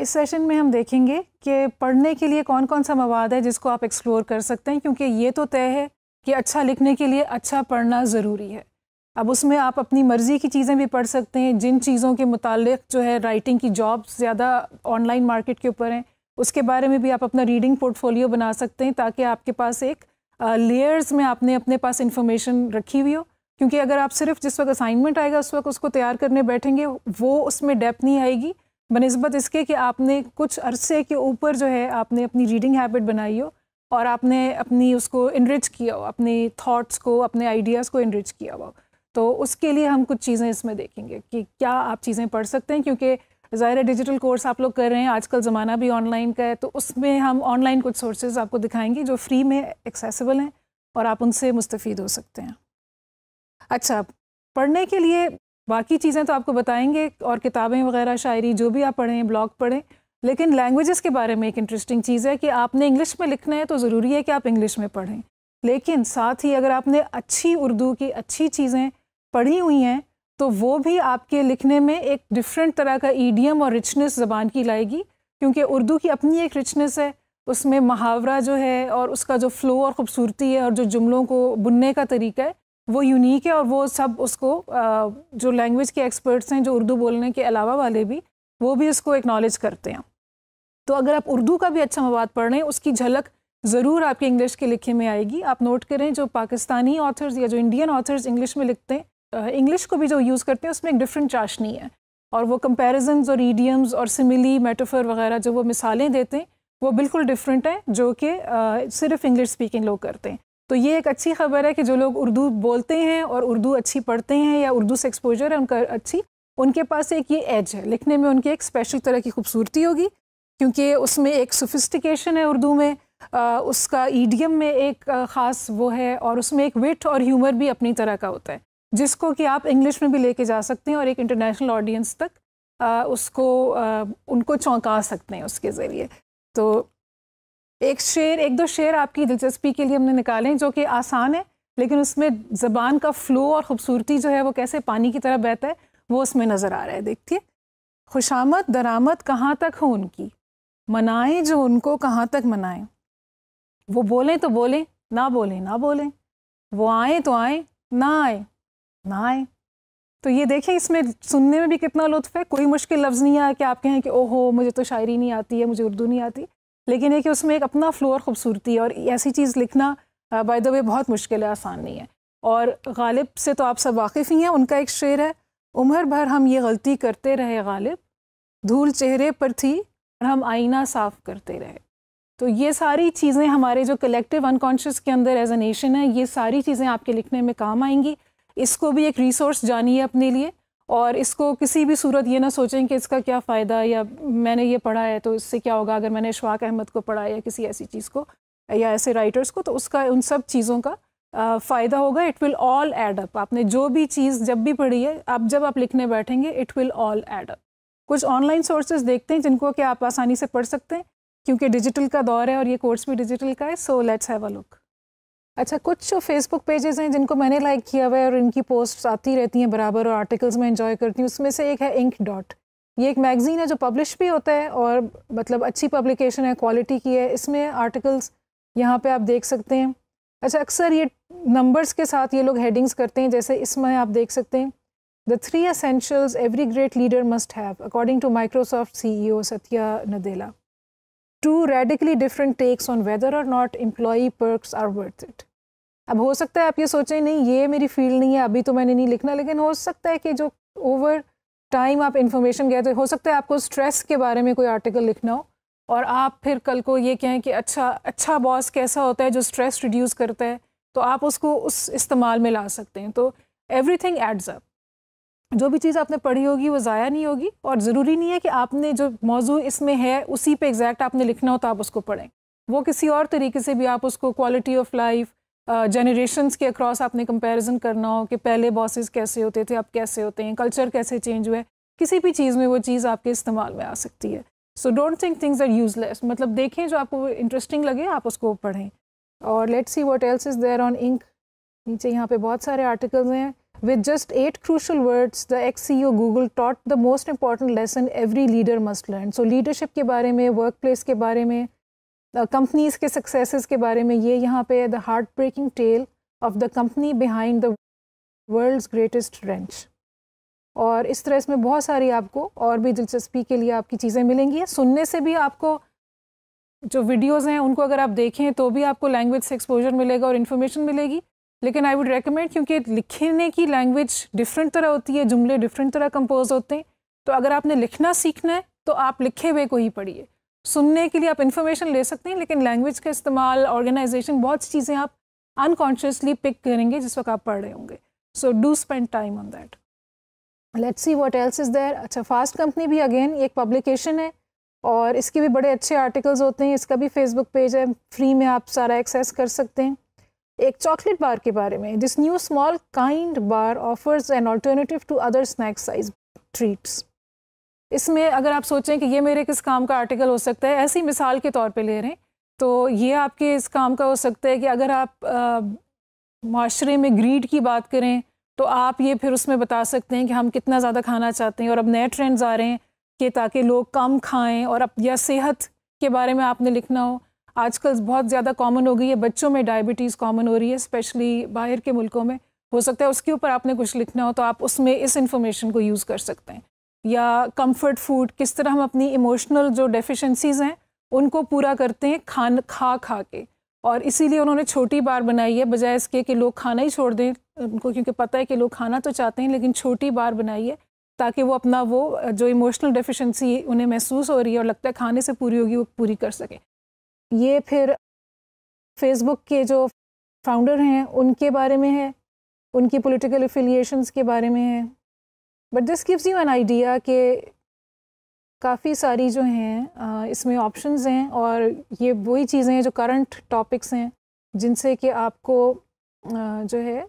इस सेशन में हम देखेंगे कि पढ़ने के लिए कौन कौन सा मवाद है जिसको आप एक्सप्लोर कर सकते हैं क्योंकि ये तो तय है कि अच्छा लिखने के लिए अच्छा पढ़ना ज़रूरी है अब उसमें आप अपनी मर्ज़ी की चीज़ें भी पढ़ सकते हैं जिन चीज़ों के मुतालिक जो है राइटिंग की जॉब ज़्यादा ऑनलाइन मार्केट के ऊपर हैं उसके बारे में भी आप अपना रीडिंग पोर्टफोलियो बना सकते हैं ताकि आपके पास एक लेयर्स में आपने अपने पास इन्फॉर्मेशन रखी हुई हो क्योंकि अगर आप सिर्फ जिस वक्त असाइनमेंट आएगा उस वक्त उसको तैयार करने बैठेंगे वो उसमें डेप्थ नहीं आएगी बनस्बत इसके कि आपने कुछ अरसे के ऊपर जो है आपने अपनी रीडिंग हैबिट बनाई हो और आपने अपनी उसको इनरिच किया हो अपने थॉट्स को अपने आइडियाज़ को इनरिच किया हुआ तो उसके लिए हम कुछ चीज़ें इसमें देखेंगे कि क्या आप चीज़ें पढ़ सकते हैं क्योंकि ज़ाहिर डिजिटल कोर्स आप लोग कर रहे हैं आजकल ज़माना भी ऑनलाइन का है तो उसमें हम ऑनलाइन कुछ सोर्सेज आपको दिखाएंगे जो फ्री में एक्सेसिबल हैं और आप उनसे मुस्तफ़ हो सकते हैं अच्छा पढ़ने के लिए बाकी चीज़ें तो आपको बताएंगे और किताबें वगैरह शायरी जो भी आप पढ़ें ब्लॉग पढ़ें लेकिन लैंग्वेजेस के बारे में एक इंटरेस्टिंग चीज़ है कि आपने इंग्लिश में लिखना है तो ज़रूरी है कि आप इंग्लिश में पढ़ें लेकिन साथ ही अगर आपने अच्छी उर्दू की अच्छी चीज़ें पढ़ी हुई हैं तो वो भी आपके लिखने में एक डिफरेंट तरह का ईडियम और रिचनेस ज़बान की लाएगी क्योंकि उर्दू की अपनी एक रिचनेस है उसमें मुहावरा जो है और उसका जो फ़्लो और ख़ूबसूरती है और जो जुमलों को बुनने का तरीका है वो यूनिक है और वो सब उसको जो लैंग्वेज के एक्सपर्ट्स हैं जो उर्दू बोलने के अलावा वाले भी वो भी उसको एक्नॉलेज करते हैं तो अगर आप उर्दू का भी अच्छा मवाद पढ़ रहे हैं उसकी झलक ज़रूर आपके इंग्लिश के लिखे में आएगी आप नोट करें जो पाकिस्तानी ऑथर्स या जो इंडियन ऑथर्स इंग्लिश में लिखते हैं इंग्लिश को भी जो यूज़ करते हैं उसमें एक डिफरेंट चाशनी है और वो कंपेरिजन्स और ईडियम्स और सिमिली मेटोफर वगैरह जो वो मिसालें देते हैं वो बिल्कुल डिफरेंट हैं जो कि सिर्फ इंग्लिश स्पीकिंग लोग करते हैं तो ये एक अच्छी खबर है कि जो लोग उर्दू बोलते हैं और उर्दू अच्छी पढ़ते हैं या उर्दू से एक्सपोजर है उनका अच्छी उनके पास एक ये एज है लिखने में उनकी एक स्पेशल तरह की खूबसूरती होगी क्योंकि उसमें एक सोफिस्टिकेशन है उर्दू में आ, उसका ईडियम में एक ख़ास वो है और उसमें एक विट और ह्यूमर भी अपनी तरह का होता है जिसको कि आप इंग्लिश में भी लेके जा सकते हैं और एक इंटरनेशनल ऑडियंस तक आ, उसको आ, उनको चौंका सकते हैं उसके ज़रिए तो एक शेर एक दो शेर आपकी दिलचस्पी के लिए हमने निकाले जो कि आसान है लेकिन उसमें ज़बान का फ़्लो और ख़ूबसूरती जो है वो कैसे पानी की तरह बहता है वो उसमें नज़र आ रहा है देखिए खुशामद दरामद कहाँ तक हो उनकी मनाएं जो उनको कहाँ तक मनाएं वो बोलें तो बोलें ना बोलें ना बोलें वो आए तो आए ना आए ना आए तो ये देखें इसमें सुनने में भी कितना लुत्फ है कोई मुश्किल लफ्ज़ नहीं आया कि आप कहें कि ओहो मुझे तो शायरी नहीं आती है मुझे उर्दू नहीं आती लेकिन एक कि उसमें एक अपना फ्लो और ख़ूबसूरती और ऐसी चीज़ लिखना बाय द वे बहुत मुश्किल है आसान नहीं है और गालिब से तो आप सब वाकिफ़ ही हैं उनका एक शेर है उम्र भर हम ये गलती करते रहे गालिब धूल चेहरे पर थी और हम आईना साफ़ करते रहे तो ये सारी चीज़ें हमारे जो कलेक्टिव अनकॉन्शियस के अंदर एज ए नेशन है ये सारी चीज़ें आपके लिखने में काम आएंगी इसको भी एक रिसोर्स जानिए अपने लिए और इसको किसी भी सूरत ये ना सोचें कि इसका क्या फ़ायदा या मैंने ये पढ़ा है तो इससे क्या होगा अगर मैंने इशवाक अहमद को पढ़ा या किसी ऐसी चीज़ को या ऐसे राइटर्स को तो उसका उन सब चीज़ों का फ़ायदा होगा इट विल ऑल एडअप आपने जो भी चीज़ जब भी पढ़ी है आप जब आप लिखने बैठेंगे इट विल ऑल एडअप कुछ ऑनलाइन सोर्सेज देखते हैं जिनको कि आप आसानी से पढ़ सकते हैं क्योंकि डिजिटल का दौर है और ये कोर्स भी डिजिटल का है so let's have a look अच्छा कुछ फेसबुक पेजेस हैं जिनको मैंने लाइक किया हुआ है और इनकी पोस्ट आती रहती हैं बराबर और आर्टिकल्स में इंजॉय करती हूँ उसमें से एक है इंक डॉट ये एक मैगज़ीन है जो पब्लिश भी होता है और मतलब अच्छी पब्लिकेशन है क्वालिटी की है इसमें आर्टिकल्स यहाँ पे आप देख सकते हैं अच्छा अक्सर ये नंबर्स के साथ ये लोग हेडिंग्स करते हैं जैसे इसमें आप देख सकते हैं the three essentials every great leader must have according to Microsoft C E O Satya Nadella two radically different takes on whether or not employee perks are worth it अब हो सकता है आप ये सोचें नहीं ये मेरी फील्ड नहीं है अभी तो मैंने नहीं लिखना लेकिन हो सकता है कि जो ओवर टाइम आप इन्फॉर्मेशन गए तो हो सकता है आपको स्ट्रेस के बारे में कोई आर्टिकल लिखना हो और आप फिर कल को ये कहें कि अच्छा अच्छा बॉस कैसा होता है जो स्ट्रेस रिड्यूस करता है तो आप उसको उस इस्तेमाल में ला सकते हैं तो एवरी थिंग एड्स अप जो भी चीज़ आपने पढ़ी होगी वो ज़ाया नहीं होगी और ज़रूरी नहीं है कि आपने जो मौजू इसमें है उसी पे एग्जैक्ट आपने लिखना हो तो आप उसको पढ़ें वो किसी और तरीके से भी आप उसको क्वालिटी ऑफ लाइफ जनरेशन्स के अक्रॉस आपने कंपैरिजन करना हो कि पहले बॉसेस कैसे होते थे अब कैसे होते हैं कल्चर कैसे चेंज हुआ है किसी भी चीज़ में वो चीज़ आपके इस्तेमाल में आ सकती है so don't think things are useless मतलब देखें जो आपको इंटरेस्टिंग लगे आप उसको पढ़ें और let see what else is there on Inc नीचे यहाँ पे बहुत सारे आर्टिकल्स हैं just eight crucial words the ex CEO Google taught the most important lesson every leader must learn so leadership के बारे में वर्क प्लेस के बारे में कंपनीज के सक्सेसेस के बारे में ये यहाँ पे the heartbreaking tale of the company behind the world's greatest wrench और इस तरह इसमें बहुत सारी आपको और भी दिलचस्पी के लिए आपकी चीज़ें मिलेंगी सुनने से भी आपको जो वीडियोस हैं उनको अगर आप देखें तो भी आपको लैंग्वेज से एक्सपोजर मिलेगा और इन्फॉर्मेशन मिलेगी लेकिन आई वुड रेकमेंड क्योंकि लिखने की लैंग्वेज डिफरेंट तरह होती है जुमले डिफरेंट तरह कंपोज होते हैं तो अगर आपने लिखना सीखना है तो आप लिखे हुए को ही पढ़िए सुनने के लिए आप इन्फॉर्मेशन ले सकते हैं लेकिन लैंग्वेज का इस्तेमाल ऑर्गेनाइजेशन बहुत सी चीज़ें आप अनकॉन्शियसली पिक करेंगे जिस वक्त आप पढ़ रहे होंगे so do spend time on that let's see what else is there अच्छा फास्ट कंपनी भी अगेन एक पब्लिकेशन है और इसके भी बड़े अच्छे आर्टिकल्स होते हैं इसका भी फेसबुक पेज है फ्री में आप सारा एक्सेस कर सकते हैं एक चॉकलेट बार के बारे में this new small kind bar offers an alternative to other snacks size treats इसमें अगर आप सोचें कि ये मेरे किस काम का आर्टिकल हो सकता है ऐसी मिसाल के तौर पे ले रहे हैं तो ये आपके इस काम का हो सकता है कि अगर आप माशरे में ग्रीड की बात करें तो आप ये फिर उसमें बता सकते हैं कि हम कितना ज़्यादा खाना चाहते हैं और अब नए ट्रेंड्स आ रहे हैं कि ताकि लोग कम खाएँ और अब या सेहत के बारे में आपने लिखना हो आजकल बहुत ज़्यादा कॉमन हो गई है बच्चों में डायबिटीज़ कॉमन हो रही है स्पेशली बाहर के मुल्कों में हो सकता है उसके ऊपर आपने कुछ लिखना हो तो आप उसमें इस इंफॉर्मेशन को यूज़ कर सकते हैं या कंफर्ट फूड किस तरह हम अपनी इमोशनल जो डेफिशिएंसीज हैं उनको पूरा करते हैं खान खा खा के और इसीलिए उन्होंने छोटी बार बनाई है बजाय इसके कि लोग खाना ही छोड़ दें उनको क्योंकि पता है कि लोग खाना तो चाहते हैं लेकिन छोटी बार बनाई है ताकि वो अपना वो जो इमोशनल डेफिशिएंसी उन्हें महसूस हो रही है और लगता है खाने से पूरी होगी वो पूरी कर सकें ये फिर फेसबुक के जो फाउंडर हैं उनके बारे में है उनकी पॉलिटिकल एफिलिएशंस के बारे में है but this gives you an idea कि काफ़ी सारी जो हैं इसमें ऑप्शंस हैं और ये वही चीज़ें हैं जो करंट टॉपिक्स हैं जिनसे कि आपको जो है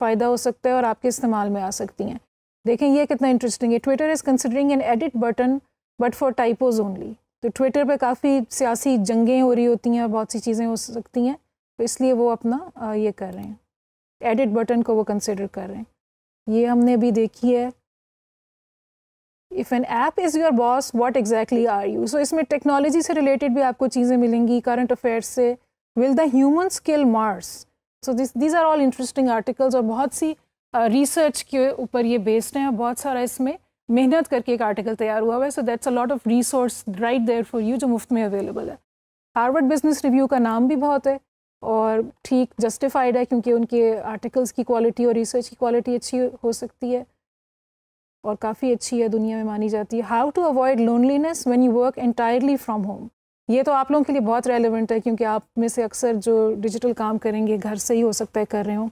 फ़ायदा हो सकता है और आपके इस्तेमाल में आ सकती हैं देखें ये कितना इंटरेस्टिंग है Twitter is considering an edit button but for typos only तो ट्विटर पे काफ़ी सियासी जंगें हो रही होती हैं और बहुत सी चीज़ें हो सकती हैं तो इसलिए वो अपना ये कर रहे हैं एडिट बटन को वो कंसिडर कर रहे हैं ये हमने अभी देखी है if an app is your boss what exactly are you so इसमें टेक्नोलॉजी से रिलेटेड भी आपको चीज़ें मिलेंगी करंट अफेयर्स से will the human skill mars so this these are all interesting articles और बहुत सी रिसर्च uh, के ऊपर ये बेस्ड हैं और बहुत सारा इसमें मेहनत करके एक आर्टिकल तैयार हुआ हुआ है so that's a lot of resource right there for you जो मुफ्त में अवेलेबल है हार्वर्ड बिजनेस रिव्यू का नाम भी बहुत है और ठीक जस्टिफाइड है क्योंकि उनके आर्टिकल्स की क्वालिटी और रिसर्च की क्वालिटी अच्छी हो सकती है और काफ़ी अच्छी है दुनिया में मानी जाती है how to avoid loneliness when you work entirely from home ये तो आप लोगों के लिए बहुत रेलिवेंट है क्योंकि आप में से अक्सर जो डिजिटल काम करेंगे घर से ही हो सकता है कर रहे हो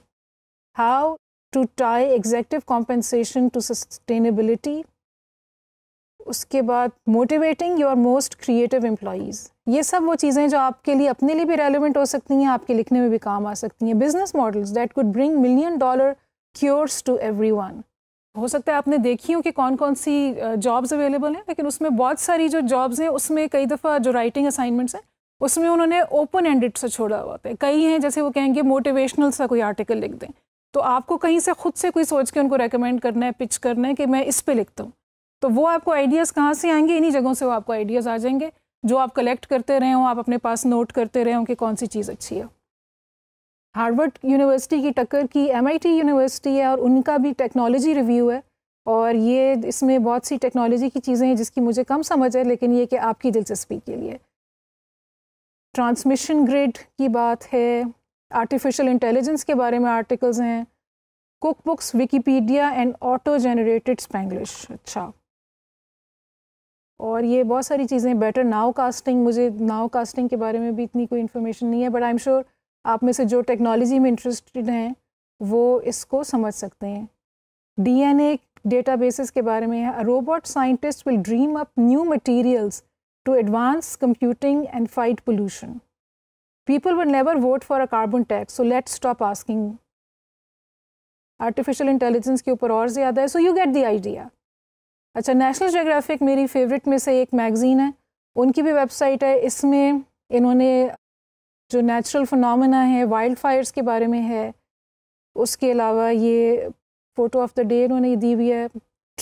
how to tie executive compensation to sustainability उसके बाद motivating your most creative employees ये सब वो चीज़ें जो आपके लिए अपने लिए भी रेलिवेंट हो सकती हैं आपके लिखने में भी काम आ सकती हैं business models that could bring million dollar cures to everyone हो सकता है आपने देखी हो कि कौन कौन सी जॉब्स अवेलेबल हैं लेकिन उसमें बहुत सारी जो जॉब्स हैं उसमें कई दफ़ा जो राइटिंग असाइनमेंट्स हैं उसमें उन्होंने ओपन एंडेड से छोड़ा हुआ है कई हैं जैसे वो कहेंगे मोटिवेशनल सा कोई आर्टिकल लिख दें तो आपको कहीं से खुद से कोई सोच के उनको रेकमेंड करना है पिच करना है कि मैं इस पर लिखता हूँ तो वो आपको आइडियाज़ कहाँ से आएंगे इन्हीं जगहों से वो आपको आइडियाज़ आ जाएंगे जो आप कलेक्ट करते रहें हो आप अपने पास नोट करते रहें हो कि कौन सी चीज़ अच्छी है हार्वर्ड यूनिवर्सिटी की टक्कर की एमआईटी यूनिवर्सिटी है और उनका भी टेक्नोलॉजी रिव्यू है और ये इसमें बहुत सी टेक्नोलॉजी की चीज़ें हैं जिसकी मुझे कम समझ है लेकिन ये कि आपकी दिलचस्पी के लिए ट्रांसमिशन ग्रिड की बात है आर्टिफिशियल इंटेलिजेंस के बारे में आर्टिकल्स हैं cookbooks Wikipedia and auto generated Spanglish अच्छा और ये बहुत सारी चीज़ें बेटर नाव कास्टिंग मुझे नाव कास्टिंग के बारे में भी इतनी कोई इन्फॉर्मेशन नहीं है बट आई एम श्योर आप में से जो टेक्नोलॉजी में इंटरेस्टेड हैं वो इसको समझ सकते हैं डीएनए डेटाबेसेस के बारे में है robot scientist will dream up new materials to advance computing and fight pollution people would never vote for a carbon tax so let stop asking artificial intelligence के ऊपर और ज़्यादा है so you get the idea अच्छा National Geographic मेरी favourite में से एक मैगज़ीन है उनकी भी वेबसाइट है इसमें इन्होंने जो नेचुरल फिनमिना है वाइल्ड फायर्स के बारे में है उसके अलावा ये फ़ोटो ऑफ द डे उन्होंने दी हुई है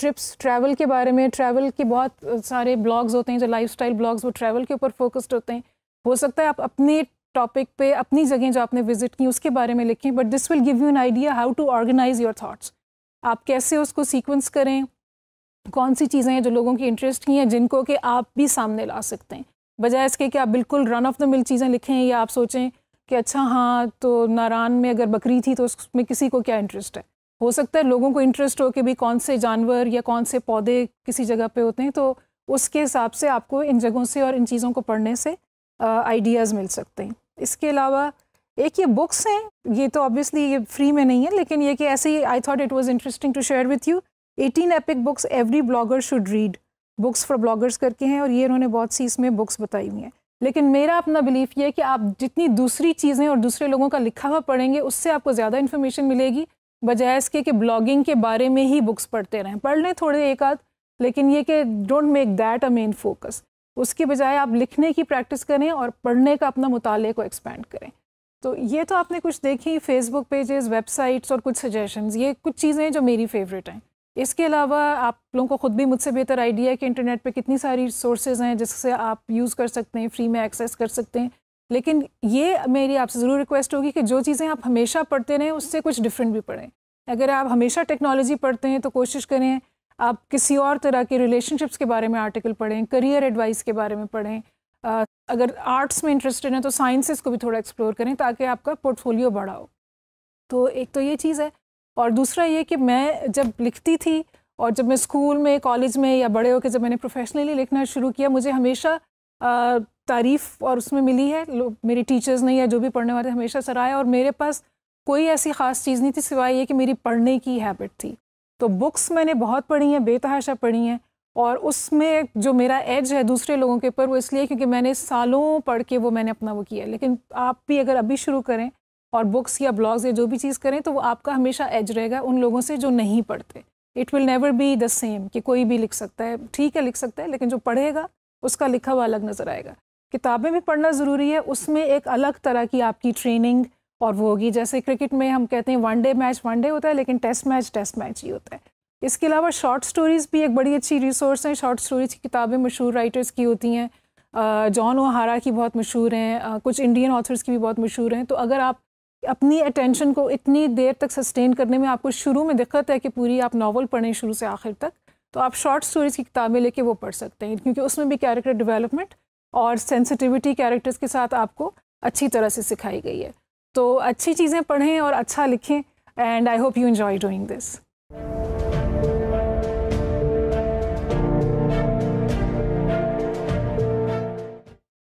ट्रिप्स ट्रैवल के बारे में ट्रैवल के बहुत सारे ब्लॉग्स होते हैं जो लाइफस्टाइल ब्लॉग्स वो ट्रैवल के ऊपर फोकस्ड होते हैं हो सकता है आप अपने टॉपिक पे अपनी जगह जो आपने विजिट की उसके बारे में लिखें but this will give you an idea how to organise your thoughts आप कैसे उसको सीक्वेंस करें कौन सी चीज़ें हैं जो लोगों की इंटरेस्ट की हैं जिनको कि आप भी सामने ला सकते हैं बजाय इसके कि आप बिल्कुल रन ऑफ द मिल चीज़ें लिखें या आप सोचें कि अच्छा हाँ तो नारान में अगर बकरी थी तो उसमें किसी को क्या इंटरेस्ट है हो सकता है लोगों को इंटरेस्ट हो कि भाई कौन से जानवर या कौन से पौधे किसी जगह पे होते हैं तो उसके हिसाब से आपको इन जगहों से और इन चीज़ों को पढ़ने से आइडियाज़ मिल सकते हैं इसके अलावा एक ये बुक्स हैं ये तो ऑब्वियसली ये फ्री में नहीं है लेकिन ये कि ऐसे ही I thought it was interesting to share with you eighteen epic books every blogger should read books for bloggers करके हैं और ये इन्होंने बहुत सी इसमें बुक्स बताई हुई हैं लेकिन मेरा अपना बिलीफ ये है कि आप जितनी दूसरी चीज़ें और दूसरे लोगों का लिखा हुआ पढ़ेंगे उससे आपको ज़्यादा इन्फॉर्मेशन मिलेगी बजाय इसके कि ब्लॉगिंग के बारे में ही बुक्स पढ़ते रहें पढ़ लें थोड़े एक आध लेकिन ये कि don't make that a main focus उसके बजाय आप लिखने की प्रैक्टिस करें और पढ़ने का अपना मुताले को एक्सपेंड करें तो ये तो आपने कुछ देखी फेसबुक पेजेस वेबसाइट्स और कुछ सजेशंस ये कुछ चीज़ें जो मेरी फेवरेट हैं इसके अलावा आप लोगों को ख़ुद भी मुझसे बेहतर आइडिया है कि इंटरनेट पे कितनी सारी सोर्सेज हैं जिससे आप यूज़ कर सकते हैं फ्री में एक्सेस कर सकते हैं लेकिन ये मेरी आपसे ज़रूर रिक्वेस्ट होगी कि जो चीज़ें आप हमेशा पढ़ते रहें उससे कुछ डिफरेंट भी पढ़ें अगर आप हमेशा टेक्नोलॉजी पढ़ते हैं तो कोशिश करें आप किसी और तरह के रिलेशनशिप्स के बारे में आर्टिकल पढ़ें करियर एडवाइस के बारे में पढ़ें अगर आर्ट्स में इंटरेस्टेड हैं तो साइंसेस को भी थोड़ा एक्सप्लोर करें ताकि आपका पोर्टफोलियो बढ़ाओ तो एक तो ये चीज़ है और दूसरा ये कि मैं जब लिखती थी और जब मैं स्कूल में कॉलेज में या बड़े होकर जब मैंने प्रोफेशनली लिखना शुरू किया मुझे हमेशा तारीफ़ और उसमें मिली है मेरे टीचर्स ने या जो भी पढ़ने वाले हमेशा सराहा और मेरे पास कोई ऐसी ख़ास चीज़ नहीं थी सिवाय ये कि मेरी पढ़ने की हैबिट थी तो बुक्स मैंने बहुत पढ़ी हैं बेतहाशा पढ़ी हैं और उसमें जो मेरा एज है दूसरे लोगों के ऊपर वो इसलिए क्योंकि मैंने सालों पढ़ के वो मैंने अपना वो किया लेकिन आप भी अगर अभी शुरू करें और बुक्स या ब्लॉग्स या जो भी चीज़ करें तो वो आपका हमेशा एज रहेगा उन लोगों से जो नहीं पढ़ते it will never be the same कि कोई भी लिख सकता है ठीक है लिख सकता है लेकिन जो पढ़ेगा उसका लिखा हुआ अलग नज़र आएगा किताबें भी पढ़ना ज़रूरी है उसमें एक अलग तरह की आपकी ट्रेनिंग और वो होगी जैसे क्रिकेट में हम कहते हैं one day match one day होता है लेकिन टेस्ट मैच टेस्ट मैच ही होता है इसके अलावा शॉर्ट स्टोरीज़ भी एक बड़ी अच्छी रिसोर्स हैं शॉर्ट स्टोरीज़ की किताबें मशहूर राइटर्स की होती हैं जॉन ओहारा की बहुत मशहूर हैं कुछ इंडियन ऑथर्स की भी बहुत मशहूर हैं तो अगर आप अपनी अटेंशन को इतनी देर तक सस्टेन करने में आपको शुरू में दिक्कत है कि पूरी आप नावल पढ़ें शुरू से आखिर तक तो आप शॉर्ट स्टोरीज़ की किताबें लेके वो पढ़ सकते हैं क्योंकि उसमें भी कैरेक्टर डेवलपमेंट और सेंसिटिविटी कैरेक्टर्स के साथ आपको अच्छी तरह से सिखाई गई है तो अच्छी चीज़ें पढ़ें और अच्छा लिखें and I hope you enjoy doing this